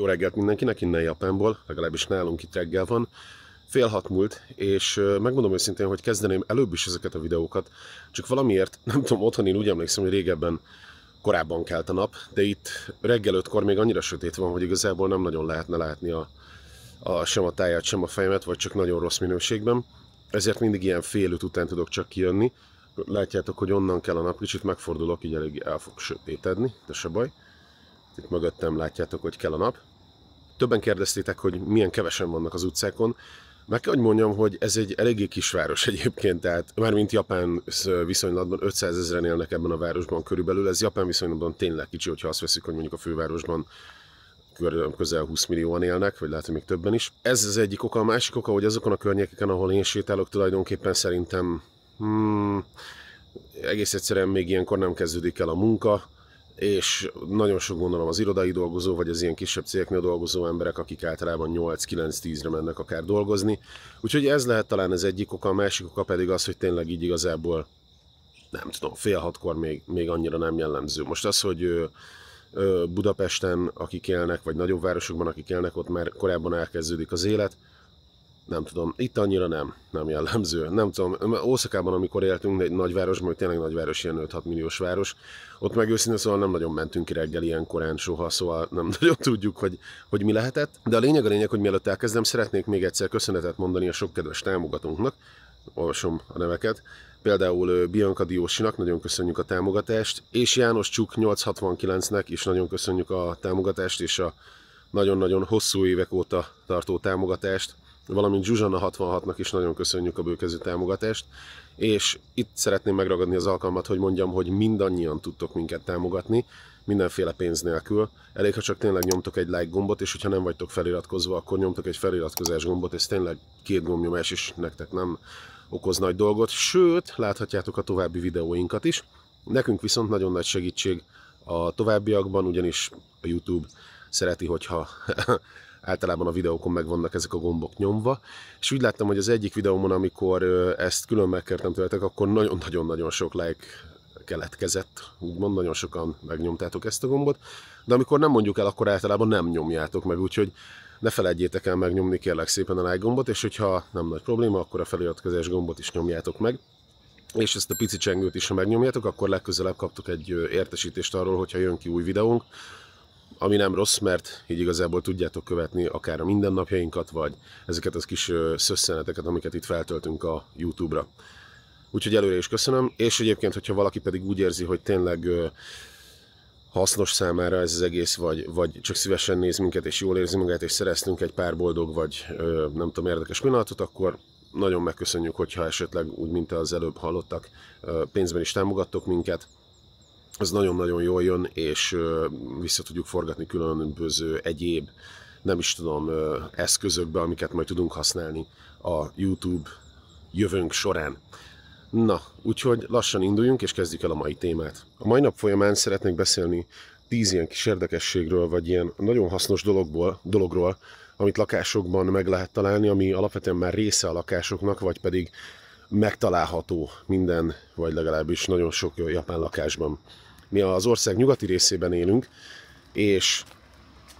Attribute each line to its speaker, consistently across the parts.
Speaker 1: Jó reggelt mindenkinek innen Japánból, legalábbis nálunk itt reggel van. Fél hat múlt, és megmondom őszintén, hogy kezdeném előbb is ezeket a videókat, csak valamiért, nem tudom, otthon én úgy emlékszem, hogy régebben korábban kelt a nap, de itt reggel ötkor még annyira sötét van, hogy igazából nem nagyon lehetne látni a, a, sem a táját, sem a fejemet, vagy csak nagyon rossz minőségben. Ezért mindig ilyen fél öt után tudok csak kijönni. Látjátok, hogy onnan kell a nap, kicsit megfordulok, így elég el fog sötétedni, de se baj. Itt mögöttem látjátok, hogy kell a nap. Többen kérdeztétek, hogy milyen kevesen vannak az utcákon. Meg kell, hogy mondjam, hogy ez egy eléggé város, egyébként, tehát már mint Japán viszonylatban 500 ezeren élnek ebben a városban körülbelül, ez Japán viszonylatban tényleg kicsi, hogyha azt veszik, hogy mondjuk a fővárosban közel 20 millióan élnek, vagy lehet, hogy még többen is. Ez az egyik oka, a másik oka, hogy azokon a környékeken, ahol én sétálok, tulajdonképpen szerintem hmm, egész egyszerűen még ilyenkor nem kezdődik el a munka, és nagyon sok gondolom az irodai dolgozó, vagy az ilyen kisebb cégeknél dolgozó emberek, akik általában 8-9-10-re mennek akár dolgozni. Úgyhogy ez lehet talán az egyik oka, a másik oka pedig az, hogy tényleg így igazából nem tudom, fél hatkor még, még annyira nem jellemző. Most az, hogy Budapesten, akik élnek, vagy nagyobb városokban, akik élnek, ott már korábban elkezdődik az élet, nem tudom, itt annyira nem, nem jellemző. Nem tudom, Ószakában, amikor éltünk, egy nagyváros, majd tényleg nagyváros, ilyen 5-6 milliós város, ott meg őszintén szóval nem nagyon mentünk ki reggel ilyen korán soha, szóval nem nagyon tudjuk, hogy, hogy mi lehetett. De a lényeg a lényeg, hogy mielőtt elkezdem, szeretnék még egyszer köszönetet mondani a sok kedves támogatónknak, olvasom a neveket, például Bianca Diósinak nagyon köszönjük a támogatást, és János Csuk 869-nek is nagyon köszönjük a támogatást, és a nagyon-nagyon hosszú évek óta tartó támogatást valamint Zsuzsana 66-nak is nagyon köszönjük a bőkező támogatást, és itt szeretném megragadni az alkalmat, hogy mondjam, hogy mindannyian tudtok minket támogatni, mindenféle pénz nélkül. Elég, ha csak tényleg nyomtok egy like gombot, és hogyha nem vagytok feliratkozva, akkor nyomtok egy feliratkozás gombot, és tényleg két gombnyomás is nektek nem okoz nagy dolgot. Sőt, láthatjátok a további videóinkat is. Nekünk viszont nagyon nagy segítség a továbbiakban, ugyanis a YouTube szereti, hogyha általában a videókon meg vannak ezek a gombok nyomva, és úgy láttam, hogy az egyik videómon, amikor ezt külön megkértem tőletek, akkor nagyon-nagyon-nagyon sok like keletkezett, úgymond nagyon sokan megnyomtátok ezt a gombot, de amikor nem mondjuk el, akkor általában nem nyomjátok meg, úgyhogy ne felejtjétek el megnyomni kérlek szépen a like gombot, és hogyha nem nagy probléma, akkor a feliratkozás gombot is nyomjátok meg és ezt a pici csengőt is, ha megnyomjátok, akkor legközelebb kaptok egy értesítést arról, hogyha jön ki új videónk, ami nem rossz, mert így igazából tudjátok követni akár a mindennapjainkat, vagy ezeket az kis szösszeneteket, amiket itt feltöltünk a YouTube-ra. Úgyhogy előre is köszönöm, és egyébként, hogyha valaki pedig úgy érzi, hogy tényleg hasznos számára ez az egész, vagy, vagy csak szívesen néz minket, és jól érzi magát, és szereztünk egy pár boldog, vagy nem tudom, érdekes pillanatot, akkor nagyon megköszönjük, hogyha esetleg, úgy mint az előbb hallottak, pénzben is támogattok minket, az nagyon-nagyon jól jön, és vissza tudjuk forgatni különböző egyéb, nem is tudom, eszközökbe, amiket majd tudunk használni a YouTube jövőnk során. Na, úgyhogy lassan induljunk, és kezdjük el a mai témát. A mai nap folyamán szeretnék beszélni tíz ilyen kis érdekességről, vagy ilyen nagyon hasznos dologból, dologról, amit lakásokban meg lehet találni, ami alapvetően már része a lakásoknak, vagy pedig megtalálható minden, vagy legalábbis nagyon sok japán lakásban mi az ország nyugati részében élünk, és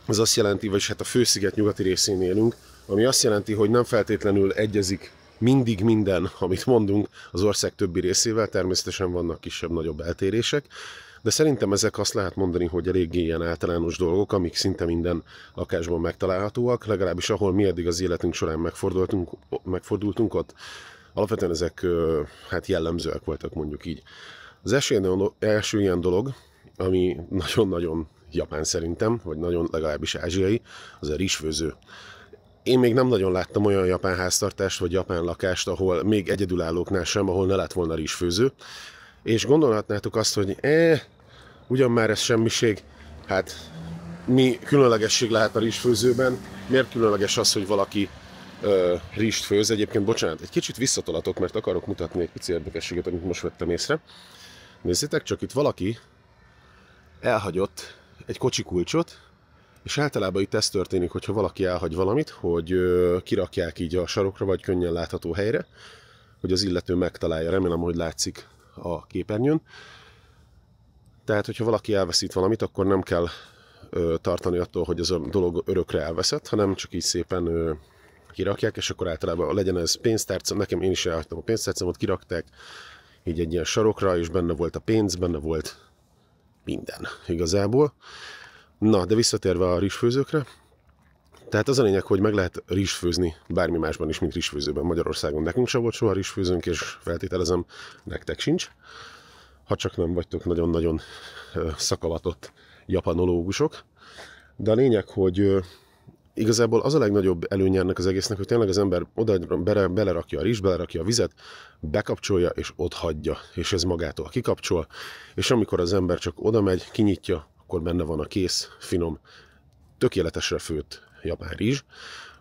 Speaker 1: ez azt jelenti, vagyis hát a fősziget nyugati részén élünk, ami azt jelenti, hogy nem feltétlenül egyezik mindig minden, amit mondunk az ország többi részével, természetesen vannak kisebb-nagyobb eltérések, de szerintem ezek azt lehet mondani, hogy eléggé ilyen általános dolgok, amik szinte minden lakásban megtalálhatóak, legalábbis ahol mi eddig az életünk során megfordultunk, megfordultunk ott alapvetően ezek hát jellemzőek voltak mondjuk így. Az első, első ilyen dolog, ami nagyon-nagyon japán szerintem, vagy nagyon legalábbis ázsiai, az a rizsfőző. Én még nem nagyon láttam olyan japán háztartást, vagy japán lakást, ahol még egyedülállóknál sem, ahol ne lett volna rizsfőző. És gondolhatnátok azt, hogy eh, ugyan már ez semmiség, hát mi különlegesség lehet a rizsfőzőben, miért különleges az, hogy valaki uh, rizst főz. Egyébként, bocsánat, egy kicsit visszatolatok, mert akarok mutatni egy pici érdekességet, amit most vettem észre. Nézzétek csak, itt valaki elhagyott egy kocsi kulcsot, és általában itt ez történik, hogyha valaki elhagy valamit, hogy kirakják így a sarokra, vagy könnyen látható helyre, hogy az illető megtalálja. Remélem, hogy látszik a képernyőn. Tehát, hogyha valaki elveszít valamit, akkor nem kell tartani attól, hogy ez a dolog örökre elveszett, hanem csak így szépen kirakják, és akkor általában legyen ez pénztárca, nekem én is elhagytam a pénztárcámat, kirakták, így egy ilyen sarokra, és benne volt a pénz, benne volt minden igazából. Na, de visszatérve a rizsfőzőkre, tehát az a lényeg, hogy meg lehet rizsfőzni bármi másban is, mint rizsfőzőben Magyarországon. Nekünk sem volt soha rizsfőzőnk, és feltételezem, nektek sincs. Ha csak nem vagytok nagyon-nagyon szakavatott japanológusok. De a lényeg, hogy igazából az a legnagyobb előnye ennek az egésznek, hogy tényleg az ember oda bere, belerakja a rizs, belerakja a vizet, bekapcsolja és ott hagyja, és ez magától kikapcsol, és amikor az ember csak oda megy, kinyitja, akkor benne van a kész, finom, tökéletesre főtt japán rizs,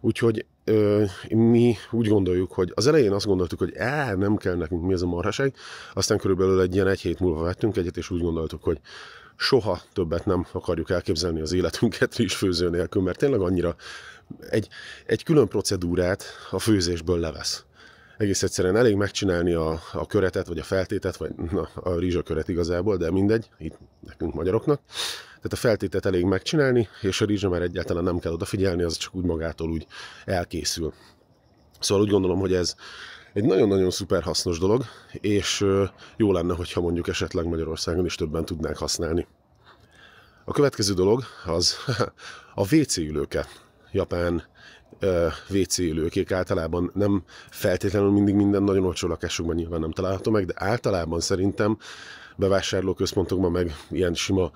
Speaker 1: úgyhogy ö, mi úgy gondoljuk, hogy az elején azt gondoltuk, hogy á, nem kell nekünk mi ez a marhaság, aztán körülbelül egy ilyen egy hét múlva vettünk egyet, és úgy gondoltuk, hogy soha többet nem akarjuk elképzelni az életünket is főző nélkül, mert tényleg annyira egy, egy külön procedúrát a főzésből levesz. Egész egyszerűen elég megcsinálni a, a köretet, vagy a feltétet, vagy na, a rizsaköret igazából, de mindegy, itt nekünk magyaroknak. Tehát a feltétet elég megcsinálni, és a rizsa már egyáltalán nem kell odafigyelni, az csak úgy magától úgy elkészül. Szóval úgy gondolom, hogy ez, egy nagyon-nagyon szuper hasznos dolog, és jó lenne, hogyha mondjuk esetleg Magyarországon is többen tudnánk használni. A következő dolog az a WC ülőke. Japán WC ülőkék általában nem feltétlenül mindig minden nagyon olcsó lakásokban nyilván nem található meg, de általában szerintem bevásárlóközpontokban meg ilyen sima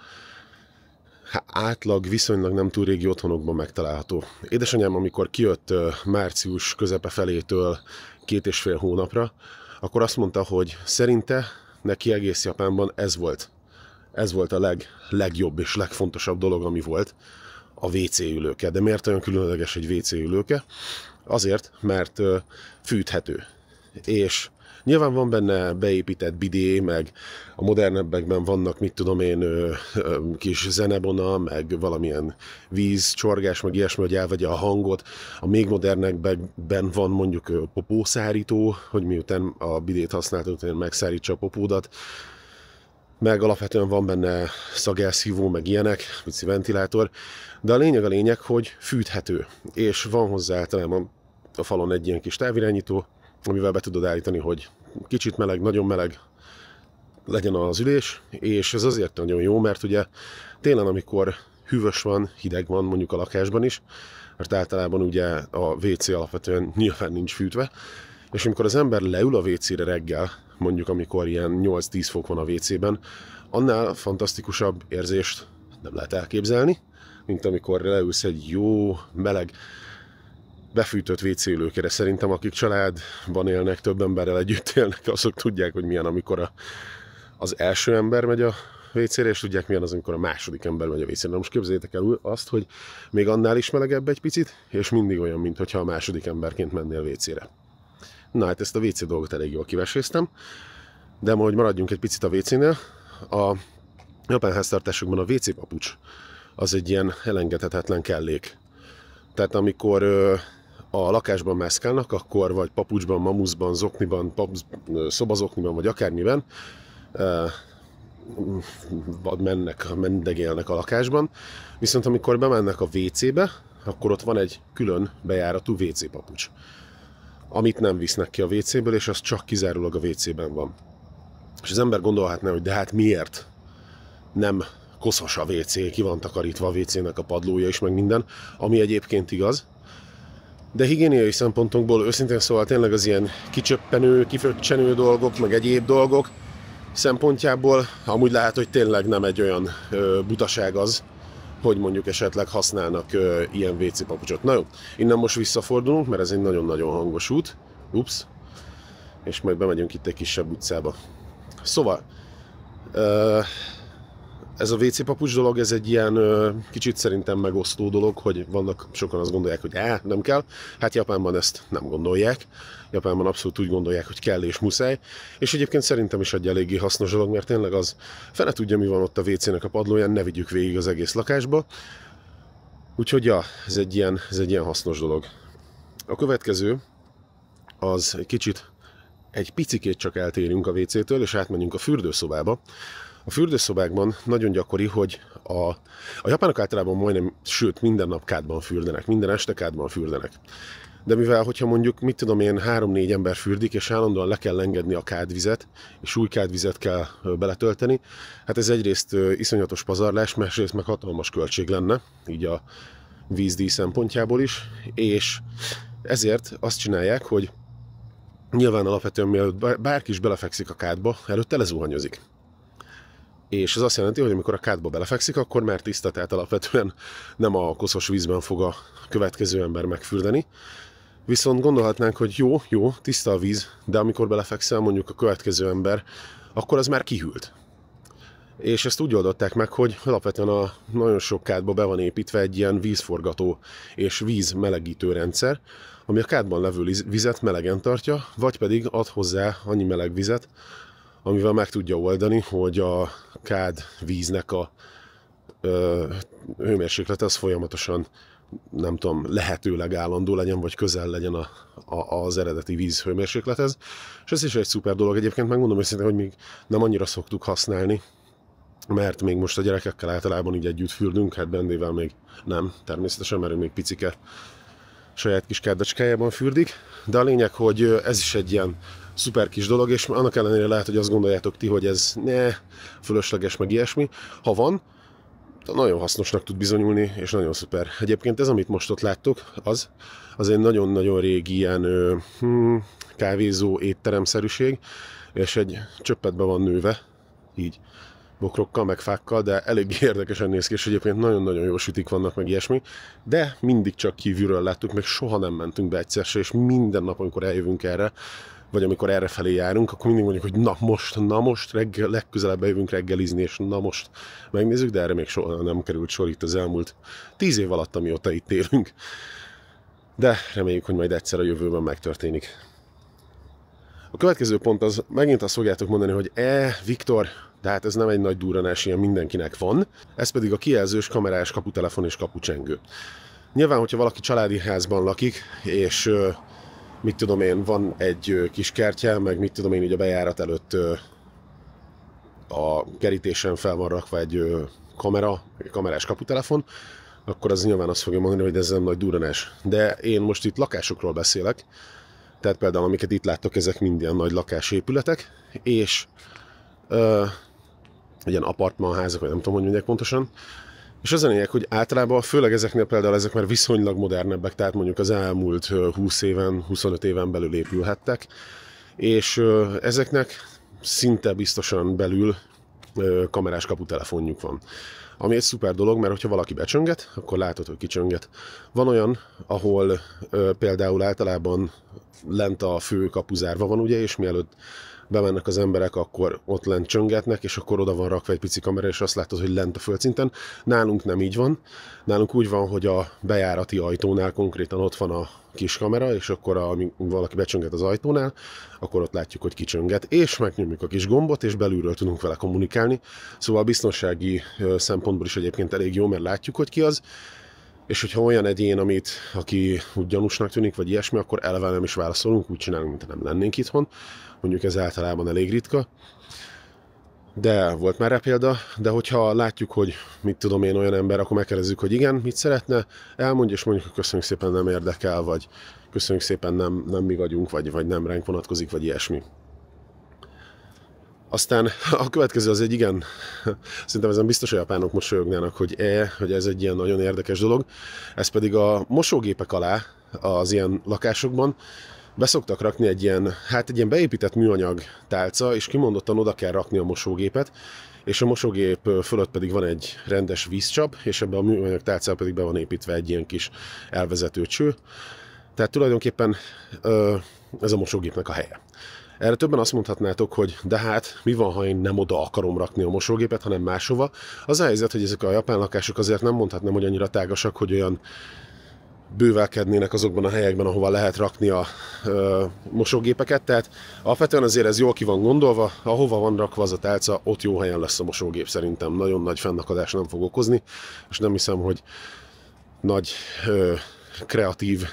Speaker 1: átlag, viszonylag nem túl régi otthonokban megtalálható. Édesanyám, amikor kijött március közepe felétől két és fél hónapra, akkor azt mondta, hogy szerinte neki egész Japánban ez volt. Ez volt a leg, legjobb és legfontosabb dolog, ami volt a WC ülőke. De miért olyan különleges egy WC ülőke? Azért, mert fűthető. És Nyilván van benne beépített bidé, meg a modernebbekben vannak, mit tudom én, kis zenebona, meg valamilyen vízcsorgás, meg ilyesmi, hogy elvegye a hangot. A még modernebbekben van mondjuk popószárító, hogy miután a bidét utána megszárítsa a popódat meg alapvetően van benne szagelszívó, meg ilyenek, pici ventilátor, de a lényeg a lényeg, hogy fűthető, és van hozzá általában a falon egy ilyen kis távirányító, amivel be tudod állítani, hogy kicsit meleg, nagyon meleg legyen az ülés, és ez azért nagyon jó, mert ugye télen, amikor hűvös van, hideg van mondjuk a lakásban is, mert általában ugye a WC alapvetően nyilván nincs fűtve, és amikor az ember leül a WC-re reggel, mondjuk amikor ilyen 8-10 fok van a WC-ben, annál fantasztikusabb érzést nem lehet elképzelni, mint amikor leülsz egy jó, meleg, befűtött vécélőkére. Szerintem akik családban élnek, több emberrel együtt élnek, azok tudják, hogy milyen, amikor a, az első ember megy a vécére, és tudják, milyen az, amikor a második ember megy a vécére. Na most képzeljétek el azt, hogy még annál is melegebb egy picit, és mindig olyan, mintha a második emberként mennél vécére. Na hát ezt a WC dolgot elég jól kiveséztem, de ma, hogy maradjunk egy picit a WC-nél, a japán háztartásokban a WC papucs az egy ilyen elengedhetetlen kellék. Tehát amikor a lakásban mászkálnak, akkor vagy papucsban, mamuszban, zokniban, pap, szobazokniban, vagy akármiben eh, mennek, mendegélnek a lakásban, viszont amikor bemennek a WC-be, akkor ott van egy külön bejáratú WC papucs, amit nem visznek ki a WC-ből, és az csak kizárólag a WC-ben van. És az ember gondolhatná, hogy de hát miért nem koszos a WC, ki van takarítva a WC-nek a padlója is, meg minden, ami egyébként igaz, de higiéniai szempontokból őszintén szóval tényleg az ilyen kicsöppenő, kiföccsenő dolgok, meg egyéb dolgok szempontjából amúgy lehet, hogy tényleg nem egy olyan ö, butaság az, hogy mondjuk esetleg használnak ö, ilyen WC papucsot. Na jó, innen most visszafordulunk, mert ez egy nagyon-nagyon hangos út. Ups. És majd bemegyünk itt egy kisebb utcába. Szóval, ö, ez a WC papucs dolog, ez egy ilyen kicsit szerintem megosztó dolog, hogy vannak, sokan azt gondolják, hogy á, nem kell. Hát Japánban ezt nem gondolják. Japánban abszolút úgy gondolják, hogy kell és muszáj. És egyébként szerintem is egy eléggé hasznos dolog, mert tényleg az fene tudja, mi van ott a WC-nek a padlóján, ne vigyük végig az egész lakásba. Úgyhogy ja, ez egy ilyen, ez egy ilyen hasznos dolog. A következő az egy kicsit, egy picikét csak eltérünk a WC-től, és átmenjünk a fürdőszobába. A fürdőszobákban nagyon gyakori, hogy a, a japánok általában majdnem, sőt minden nap kádban fürdenek, minden este kádban fürdenek. De mivel, hogyha mondjuk, mit tudom én, három-négy ember fürdik, és állandóan le kell engedni a kádvizet, és új kádvizet kell beletölteni, hát ez egyrészt iszonyatos pazarlás, másrészt meg hatalmas költség lenne, így a vízdíj szempontjából is, és ezért azt csinálják, hogy nyilván alapvetően mielőtt bárki is belefekszik a kádba, előtte lezuhanyozik és ez azt jelenti, hogy amikor a kádba belefekszik, akkor már tiszta, tehát alapvetően nem a koszos vízben fog a következő ember megfürdeni. Viszont gondolhatnánk, hogy jó, jó, tiszta a víz, de amikor belefekszel mondjuk a következő ember, akkor az már kihűlt. És ezt úgy oldották meg, hogy alapvetően a nagyon sok kádba be van építve egy ilyen vízforgató és vízmelegítő rendszer, ami a kádban levő vizet melegen tartja, vagy pedig ad hozzá annyi meleg vizet, amivel meg tudja oldani, hogy a kád víznek a ö, hőmérséklet az folyamatosan nem tudom, lehetőleg állandó legyen, vagy közel legyen a, a, az eredeti víz hőmérséklethez. És ez is egy szuper dolog. Egyébként megmondom őszintén, hogy még nem annyira szoktuk használni, mert még most a gyerekekkel általában így együtt fürdünk, hát Bendével még nem, természetesen, mert ő még picike saját kis kedvecskájában fürdik, de a lényeg, hogy ez is egy ilyen szuper kis dolog, és annak ellenére lehet, hogy azt gondoljátok ti, hogy ez ne, fölösleges, meg ilyesmi. Ha van, nagyon hasznosnak tud bizonyulni, és nagyon szuper. Egyébként ez, amit most ott láttok, az, az egy nagyon-nagyon régi ilyen hmm, kávézó étteremszerűség, és egy csöppetbe van nőve, így bokrokkal, meg fákkal, de elég érdekesen néz ki, és egyébként nagyon-nagyon jó sütik vannak, meg ilyesmi, de mindig csak kívülről láttuk, meg soha nem mentünk be egyszer se, és minden nap, amikor eljövünk erre, vagy amikor felé járunk, akkor mindig mondjuk, hogy na most, na most, reggel, legközelebb bejövünk reggelizni, és na most megnézzük, de erre még soha nem került sor itt az elmúlt tíz év alatt, amióta itt élünk. De reméljük, hogy majd egyszer a jövőben megtörténik. A következő pont az, megint azt fogjátok mondani, hogy e, Viktor, de hát ez nem egy nagy durranás, ilyen mindenkinek van. Ez pedig a kijelzős kamerás kaputelefon és kapucsengő. Nyilván, hogyha valaki családi házban lakik, és mit tudom én, van egy kis kertje, meg mit tudom én, hogy a bejárat előtt a kerítésen fel van rakva egy kamera, egy kamerás kaputelefon, akkor az nyilván azt fogja mondani, hogy ez nem nagy duranás. De én most itt lakásokról beszélek, tehát például amiket itt láttok, ezek mind ilyen nagy lakásépületek, és ö, ilyen apartmanházak, vagy nem tudom, hogy mondják pontosan, és az a lényeg, hogy általában, főleg ezeknél például ezek már viszonylag modernebbek, tehát mondjuk az elmúlt 20 éven, 25 éven belül épülhettek, és ezeknek szinte biztosan belül kamerás kaputelefonjuk van. Ami egy szuper dolog, mert hogyha valaki becsönget, akkor látod, hogy kicsönget. Van olyan, ahol például általában lent a fő kapuzárva van, ugye, és mielőtt bemennek az emberek, akkor ott lent csöngetnek, és akkor oda van rakva egy pici kamera, és azt látod, hogy lent a földszinten. Nálunk nem így van. Nálunk úgy van, hogy a bejárati ajtónál konkrétan ott van a kis kamera, és akkor a, valaki becsönget az ajtónál, akkor ott látjuk, hogy kicsönget, és megnyomjuk a kis gombot, és belülről tudunk vele kommunikálni. Szóval a biztonsági szempontból is egyébként elég jó, mert látjuk, hogy ki az. És hogyha olyan egyén, amit, aki úgy gyanúsnak tűnik, vagy ilyesmi, akkor eleve nem is válaszolunk, úgy csinálunk, mintha nem lennénk itthon mondjuk ez általában elég ritka, de volt már rá példa, de hogyha látjuk, hogy mit tudom én olyan ember, akkor megkérdezzük, hogy igen, mit szeretne, elmondja, és mondjuk, hogy köszönjük szépen, nem érdekel, vagy köszönjük szépen, nem, nem mi vagyunk, vagy, vagy nem ránk vonatkozik, vagy ilyesmi. Aztán a következő az egy igen, szerintem ezen biztos, hogy japánok mosolyognának, hogy e, hogy ez egy ilyen nagyon érdekes dolog. Ez pedig a mosógépek alá az ilyen lakásokban beszoktak rakni egy ilyen, hát egy ilyen beépített műanyag tálca, és kimondottan oda kell rakni a mosógépet, és a mosógép fölött pedig van egy rendes vízcsap, és ebbe a műanyag tálcába pedig be van építve egy ilyen kis elvezető cső. Tehát tulajdonképpen ez a mosógépnek a helye. Erre többen azt mondhatnátok, hogy de hát mi van, ha én nem oda akarom rakni a mosógépet, hanem máshova. Az a helyzet, hogy ezek a japán lakások azért nem mondhatnám, hogy annyira tágasak, hogy olyan bővelkednének azokban a helyekben, ahova lehet rakni a ö, mosógépeket. Tehát alapvetően azért ez jól ki van gondolva, ahova van rakva az a tálca, ott jó helyen lesz a mosógép szerintem. Nagyon nagy fennakadás nem fog okozni, és nem hiszem, hogy nagy ö, kreatív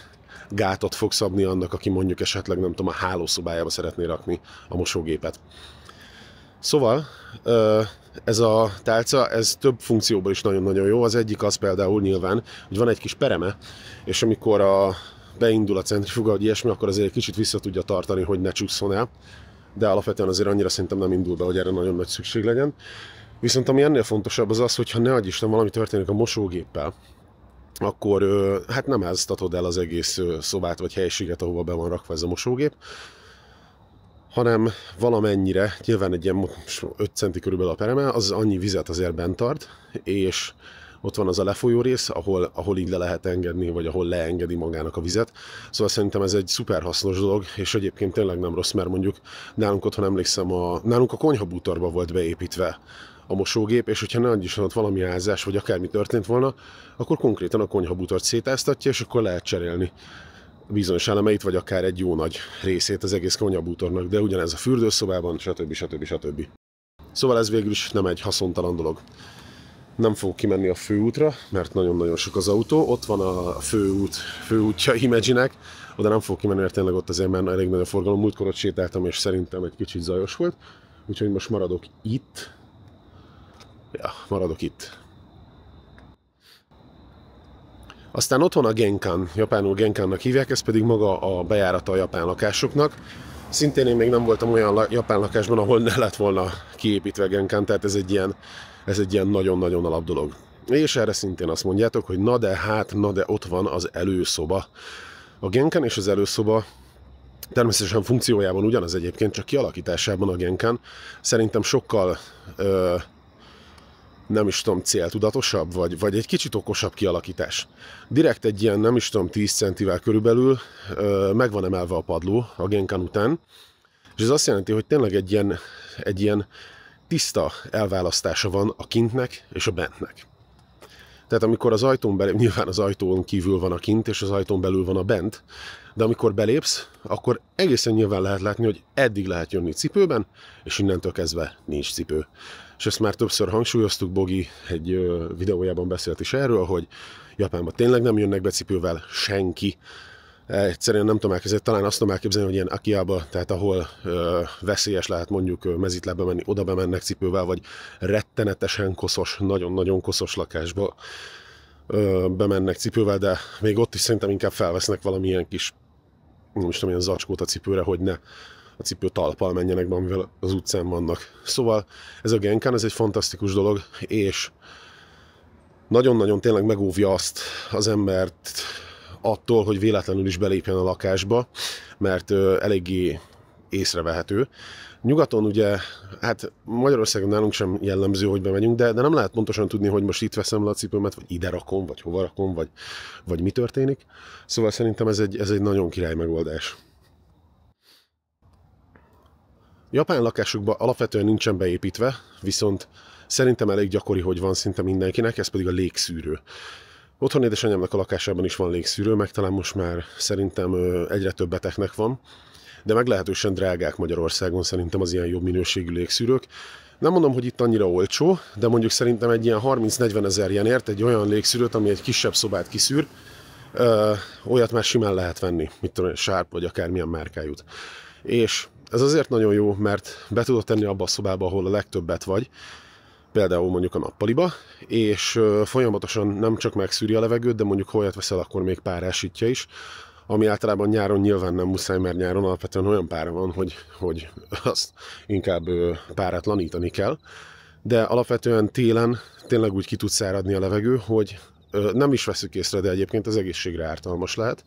Speaker 1: gátot fog szabni annak, aki mondjuk esetleg nem tudom, a hálószobájába szeretné rakni a mosógépet. Szóval ö, ez a tálca, ez több funkcióban is nagyon-nagyon jó. Az egyik az például nyilván, hogy van egy kis pereme, és amikor a, beindul a centrifuga, vagy ilyesmi, akkor azért egy kicsit vissza tudja tartani, hogy ne csúszson el. De alapvetően azért annyira szerintem nem indul be, hogy erre nagyon nagy szükség legyen. Viszont ami ennél fontosabb az az, hogy ha ne adj Isten valami történik a mosógéppel, akkor hát nem áztatod el az egész szobát vagy helyiséget, ahova be van rakva ez a mosógép, hanem valamennyire, nyilván egy ilyen 5 centi körülbelül a pereme, az annyi vizet azért bent tart, és ott van az a lefolyó rész, ahol, ahol így le lehet engedni, vagy ahol leengedi magának a vizet. Szóval szerintem ez egy szuper hasznos dolog, és egyébként tényleg nem rossz, mert mondjuk nálunk otthon emlékszem, a, nálunk a konyhabútorba volt beépítve a mosógép, és hogyha ne is ott valami házás, vagy akármi történt volna, akkor konkrétan a konyhabútort szétáztatja, és akkor lehet cserélni bizonyos elemeit, vagy akár egy jó nagy részét az egész konyabútornak, de ugyanez a fürdőszobában, stb. stb. stb. Szóval ez végül is nem egy haszontalan dolog. Nem fogok kimenni a főútra, mert nagyon-nagyon sok az autó. Ott van a főút, főútja Imagine-nek, oda nem fogok kimenni, mert tényleg ott azért már elég nagy a forgalom. Múltkor ott sétáltam, és szerintem egy kicsit zajos volt. Úgyhogy most maradok itt. Ja, maradok itt. Aztán ott van a Genkan, japánul Genkannak hívják, ez pedig maga a bejárata a japán lakásoknak. Szintén én még nem voltam olyan la- japán lakásban, ahol ne lett volna kiépítve Genkan, tehát ez egy ilyen, ez egy ilyen nagyon-nagyon alap dolog. És erre szintén azt mondjátok, hogy na de hát, na de ott van az előszoba. A Genkan és az előszoba természetesen funkciójában ugyanaz egyébként, csak kialakításában a Genkan szerintem sokkal ö, nem is tudom, céltudatosabb, vagy, vagy egy kicsit okosabb kialakítás. Direkt egy ilyen, nem is tudom, 10 centivel körülbelül meg van emelve a padló a Genkan után, és ez azt jelenti, hogy tényleg egy ilyen, egy ilyen tiszta elválasztása van a kintnek és a bentnek. Tehát amikor az ajtón belép nyilván az ajtón kívül van a kint, és az ajtón belül van a bent, de amikor belépsz, akkor egészen nyilván lehet látni, hogy eddig lehet jönni cipőben, és innentől kezdve nincs cipő. És ezt már többször hangsúlyoztuk, Bogi egy videójában beszélt is erről, hogy Japánban tényleg nem jönnek be cipővel senki, Egyszerűen nem tudom elképzelni, talán azt tudom elképzelni, hogy ilyen akiába, tehát ahol ö, veszélyes lehet mondjuk mezitlábbe menni, oda bemennek cipővel, vagy rettenetesen koszos, nagyon-nagyon koszos lakásba ö, bemennek cipővel, de még ott is szerintem inkább felvesznek valamilyen kis, nem is tudom, ilyen zacskót a cipőre, hogy ne a cipő talpal menjenek be, amivel az utcán vannak. Szóval ez a Genkán, ez egy fantasztikus dolog, és nagyon-nagyon tényleg megóvja azt az embert, attól, hogy véletlenül is belépjen a lakásba, mert eléggé észrevehető. Nyugaton ugye, hát Magyarországon nálunk sem jellemző, hogy bemegyünk, de, de nem lehet pontosan tudni, hogy most itt veszem le a cipőmet, vagy ide rakom, vagy hova rakom, vagy, vagy mi történik. Szóval szerintem ez egy, ez egy nagyon király megoldás. Japán lakásokba alapvetően nincsen beépítve, viszont szerintem elég gyakori, hogy van szinte mindenkinek, ez pedig a légszűrő. Otthon édesanyámnak a lakásában is van légszűrő, meg talán most már szerintem egyre több beteknek van, de meglehetősen drágák Magyarországon szerintem az ilyen jobb minőségű légszűrők. Nem mondom, hogy itt annyira olcsó, de mondjuk szerintem egy ilyen 30-40 ezer jenért egy olyan légszűrőt, ami egy kisebb szobát kiszűr, ö, olyat már simán lehet venni, mit tudom, sárp vagy akármilyen márkájút. És ez azért nagyon jó, mert be tudod tenni abba a szobába, ahol a legtöbbet vagy, például mondjuk a nappaliba, és folyamatosan nem csak megszűri a levegőt, de mondjuk holyat veszel, akkor még párásítja is, ami általában nyáron nyilván nem muszáj, mert nyáron alapvetően olyan pára van, hogy, hogy azt inkább páratlanítani kell, de alapvetően télen tényleg úgy ki tud száradni a levegő, hogy nem is veszük észre, de egyébként az egészségre ártalmas lehet,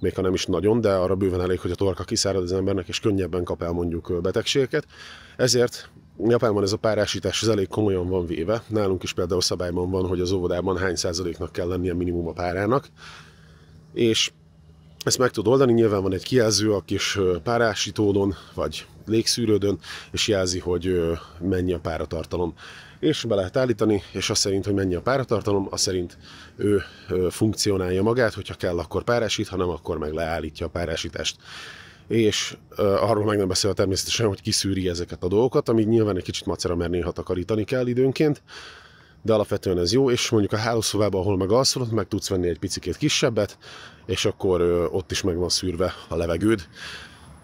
Speaker 1: még ha nem is nagyon, de arra bőven elég, hogy a torka kiszárad az embernek, és könnyebben kap el mondjuk betegségeket. Ezért Japánban ez a párásítás az elég komolyan van véve. Nálunk is például szabályban van, hogy az óvodában hány százaléknak kell lennie minimum a párának. És ezt meg tud oldani, nyilván van egy kijelző a kis párásítódon, vagy légszűrődön, és jelzi, hogy mennyi a páratartalom. És be lehet állítani, és azt szerint, hogy mennyi a páratartalom, azt szerint ő funkcionálja magát, hogyha kell, akkor párásít, ha nem, akkor meg leállítja a párásítást és arról meg nem a természetesen, hogy kiszűri ezeket a dolgokat, amíg nyilván egy kicsit macera, mert néha takarítani kell időnként, de alapvetően ez jó, és mondjuk a hálószobában, ahol meg alszol, ott meg tudsz venni egy picikét kisebbet, és akkor ott is meg van szűrve a levegőd.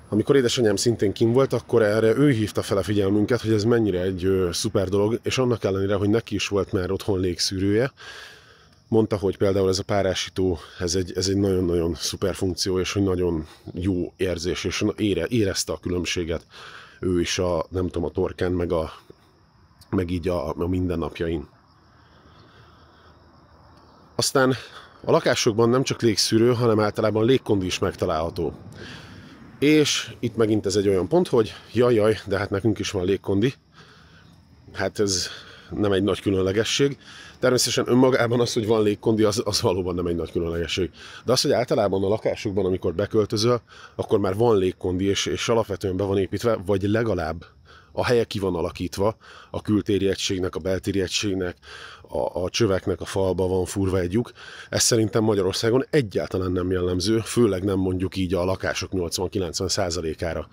Speaker 1: Amikor édesanyám szintén kim volt, akkor erre ő hívta fel a figyelmünket, hogy ez mennyire egy szuper dolog, és annak ellenére, hogy neki is volt már otthon légszűrője, Mondta, hogy például ez a párásító, ez egy, ez egy nagyon-nagyon szuper funkció, és hogy nagyon jó érzés, és ére, érezte a különbséget ő is a, nem tudom, a torken, meg, a, meg így a, a mindennapjain. Aztán a lakásokban nem csak légszűrő, hanem általában légkondi is megtalálható. És itt megint ez egy olyan pont, hogy jaj, jaj, de hát nekünk is van légkondi. Hát ez nem egy nagy különlegesség. Természetesen önmagában az, hogy van légkondi, az, az valóban nem egy nagy különlegesség. De az, hogy általában a lakásokban, amikor beköltözöl, akkor már van légkondi, és, és alapvetően be van építve, vagy legalább a helye ki van alakítva, a kültéri egységnek, a beltéri egységnek, a, a csöveknek a falba van furva egy lyuk. Ez szerintem Magyarországon egyáltalán nem jellemző, főleg nem mondjuk így a lakások 80-90 százalékára.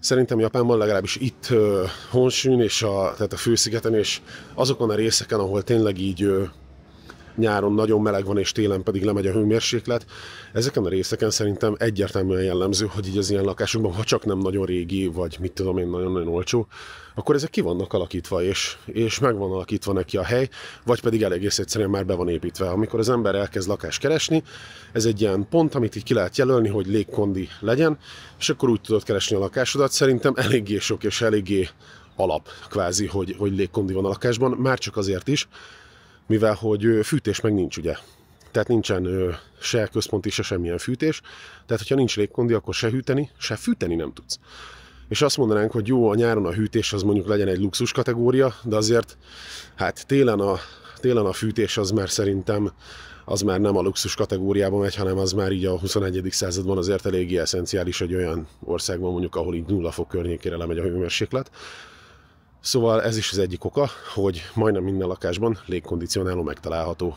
Speaker 1: Szerintem Japánban legalábbis itt Honsűn és a, tehát a főszigeten és azokon a részeken, ahol tényleg így nyáron nagyon meleg van, és télen pedig lemegy a hőmérséklet. Ezeken a részeken szerintem egyértelműen jellemző, hogy így az ilyen lakásokban, ha csak nem nagyon régi, vagy mit tudom én, nagyon-nagyon olcsó, akkor ezek ki vannak alakítva, és, és meg van alakítva neki a hely, vagy pedig egész egyszerűen már be van építve. Amikor az ember elkezd lakást keresni, ez egy ilyen pont, amit így ki lehet jelölni, hogy légkondi legyen, és akkor úgy tudod keresni a lakásodat. Szerintem eléggé sok és eléggé alap kvázi, hogy, hogy légkondi van a lakásban, már csak azért is, mivel hogy fűtés meg nincs ugye. Tehát nincsen se központi, se semmilyen fűtés. Tehát, hogyha nincs légkondi, akkor se hűteni, se fűteni nem tudsz és azt mondanánk, hogy jó, a nyáron a hűtés az mondjuk legyen egy luxus kategória, de azért hát télen a, télen a fűtés az már szerintem az már nem a luxus kategóriában, megy, hanem az már így a 21. században azért eléggé eszenciális egy olyan országban, mondjuk ahol így nulla fok környékére lemegy a hőmérséklet. Szóval ez is az egyik oka, hogy majdnem minden lakásban légkondicionáló megtalálható.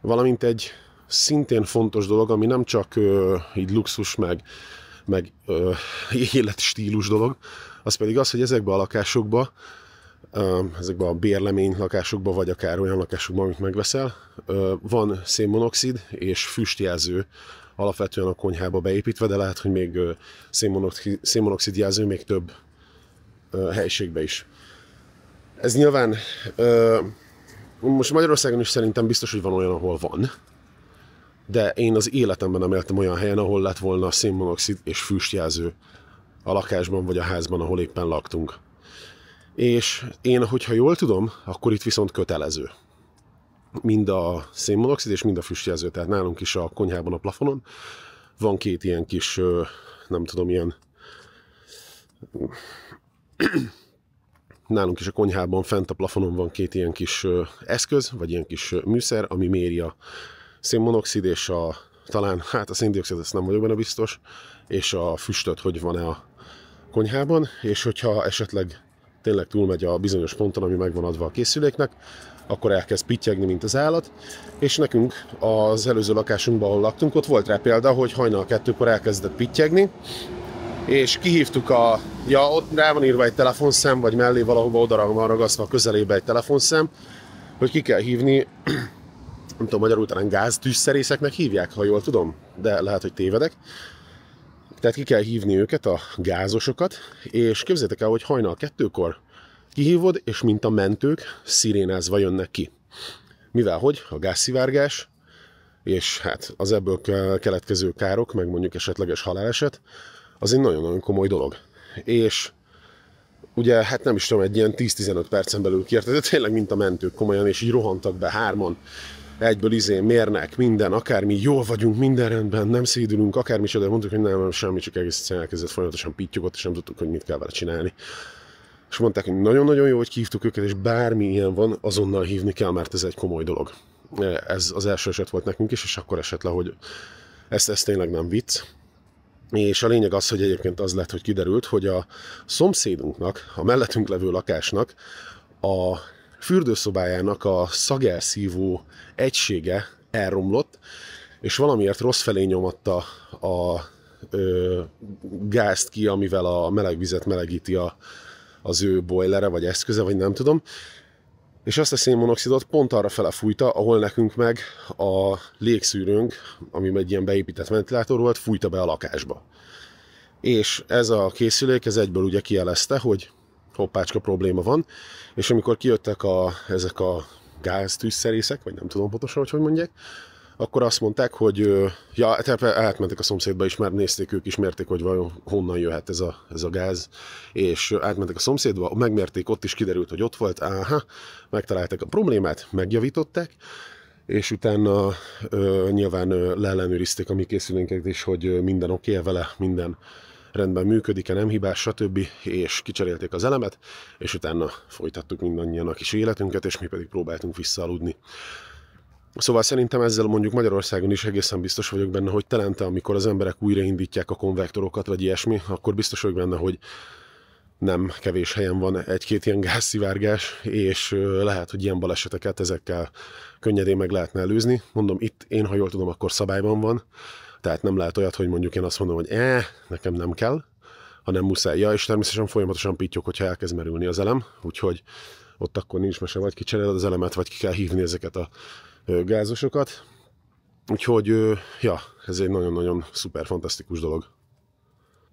Speaker 1: Valamint egy szintén fontos dolog, ami nem csak ö, így luxus meg meg ö, életstílus dolog, az pedig az, hogy ezekben a lakásokban, ezekben a bérlemény lakásokban vagy akár olyan lakásokban, amit megveszel, ö, van szénmonoxid és füstjelző alapvetően a konyhába beépítve, de lehet, hogy még szénmonoxid, szénmonoxid jelző még több ö, helységbe is. Ez nyilván ö, most Magyarországon is szerintem biztos, hogy van olyan, ahol van, de én az életemben nem éltem olyan helyen, ahol lett volna szénmonoxid és füstjelző a lakásban vagy a házban, ahol éppen laktunk. És én, hogyha jól tudom, akkor itt viszont kötelező. Mind a szénmonoxid és mind a füstjelző, tehát nálunk is a konyhában a plafonon van két ilyen kis, nem tudom, ilyen nálunk is a konyhában fent a plafonon van két ilyen kis eszköz, vagy ilyen kis műszer, ami méri a szénmonoxid és a, talán, hát a széndiokszid, ezt nem vagyok benne biztos, és a füstöt, hogy van-e a konyhában, és hogyha esetleg tényleg túlmegy a bizonyos ponton, ami megvan adva a készüléknek, akkor elkezd pittyegni, mint az állat, és nekünk az előző lakásunkban, ahol laktunk, ott volt rá példa, hogy hajnal kettőkor elkezdett pittyegni, és kihívtuk a, ja, ott rá van írva egy telefonszám, vagy mellé valahova oda van ragasztva a közelébe egy telefonszám, hogy ki kell hívni nem tudom, magyarul talán gáztűzszerészeknek hívják, ha jól tudom, de lehet, hogy tévedek. Tehát ki kell hívni őket, a gázosokat, és képzeljétek el, hogy hajnal kettőkor kihívod, és mint a mentők, szirénázva jönnek ki. Mivel hogy a gázszivárgás, és hát az ebből keletkező károk, meg mondjuk esetleges haláleset, az egy nagyon-nagyon komoly dolog. És ugye, hát nem is tudom, egy ilyen 10-15 percen belül kiért, de tényleg mint a mentők komolyan, és így rohantak be hárman, egyből izén mérnek minden, akármi, jól vagyunk, minden rendben, nem szédülünk, akármi, de mondtuk, hogy nem, semmi, csak egész egyszerűen elkezdett folyamatosan pittyogott, és nem tudtuk, hogy mit kell vele csinálni. És mondták, hogy nagyon-nagyon jó, hogy hívtuk őket, és bármi ilyen van, azonnal hívni kell, mert ez egy komoly dolog. Ez az első eset volt nekünk is, és akkor esett le, hogy ezt, ez tényleg nem vicc. És a lényeg az, hogy egyébként az lett, hogy kiderült, hogy a szomszédunknak, a mellettünk levő lakásnak a fürdőszobájának a szagelszívó egysége elromlott, és valamiért rossz felé nyomatta a ö, gázt ki, amivel a meleg vizet melegíti a, az ő bojlere, vagy eszköze, vagy nem tudom, és azt a szénmonoxidot pont arra fele fújta, ahol nekünk meg a légszűrőnk, ami egy ilyen beépített ventilátor volt, fújta be a lakásba. És ez a készülék, ez egyből ugye kijelezte, hogy hoppácska probléma van, és amikor kijöttek a, ezek a gáztűzszerészek, vagy nem tudom pontosan, hogy hogy mondják, akkor azt mondták, hogy ja, hát átmentek a szomszédba is, mert nézték ők is, mérték, hogy vajon honnan jöhet ez a, ez a gáz, és átmentek a szomszédba, megmérték, ott is kiderült, hogy ott volt, áha, megtalálták a problémát, megjavították, és utána ö, nyilván ö, leellenőrizték a mi készülénket is, hogy minden oké okay vele, minden rendben működik-e, nem hibás, stb. És kicserélték az elemet, és utána folytattuk mindannyian a kis életünket, és mi pedig próbáltunk visszaaludni. Szóval szerintem ezzel mondjuk Magyarországon is egészen biztos vagyok benne, hogy telente, amikor az emberek újraindítják a konvektorokat, vagy ilyesmi, akkor biztos vagyok benne, hogy nem kevés helyen van egy-két ilyen gázszivárgás, és lehet, hogy ilyen baleseteket ezekkel könnyedén meg lehetne előzni. Mondom, itt én, ha jól tudom, akkor szabályban van, tehát nem lehet olyat, hogy mondjuk én azt mondom, hogy eh, nekem nem kell, hanem muszáj. Ja, és természetesen folyamatosan pittyok, hogyha elkezd merülni az elem, úgyhogy ott akkor nincs mese, vagy kicseréled az elemet, vagy ki kell hívni ezeket a gázosokat. Úgyhogy, ja, ez egy nagyon-nagyon szuper, fantasztikus dolog.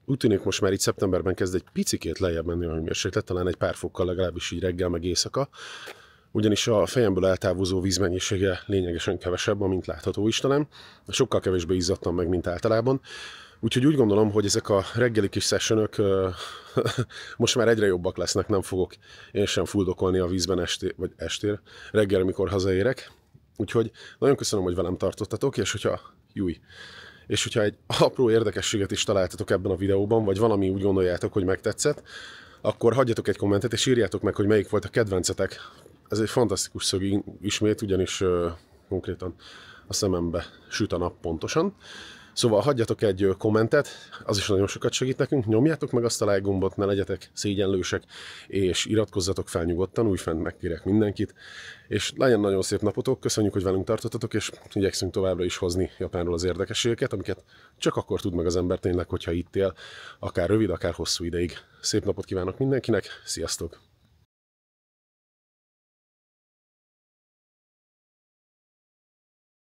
Speaker 1: Úgy tűnik most már itt szeptemberben kezd egy picikét lejjebb menni a hőmérséklet, talán egy pár fokkal legalábbis így reggel meg éjszaka, ugyanis a fejemből eltávozó vízmennyisége lényegesen kevesebb, amint látható Istenem, sokkal kevésbé izzadtam meg, mint általában. Úgyhogy úgy gondolom, hogy ezek a reggeli kis sessionök most már egyre jobbak lesznek, nem fogok én sem fuldokolni a vízben esté, vagy estér, reggel, amikor hazaérek. Úgyhogy nagyon köszönöm, hogy velem tartottatok, és hogyha júj, és hogyha egy apró érdekességet is találtatok ebben a videóban, vagy valami úgy gondoljátok, hogy megtetszett, akkor hagyjatok egy kommentet, és írjátok meg, hogy melyik volt a kedvencetek ez egy fantasztikus szög ismét, ugyanis ö, konkrétan a szemembe süt a nap pontosan. Szóval hagyjatok egy kommentet, az is nagyon sokat segít nekünk, nyomjátok meg azt a like gombot, ne legyetek szégyenlősek, és iratkozzatok fel nyugodtan, újfent megkérek mindenkit, és legyen nagyon szép napotok, köszönjük, hogy velünk tartottatok, és igyekszünk továbbra is hozni Japánról az érdekességeket, amiket csak akkor tud meg az ember tényleg, hogyha itt él, akár rövid, akár hosszú ideig. Szép napot kívánok mindenkinek, sziasztok!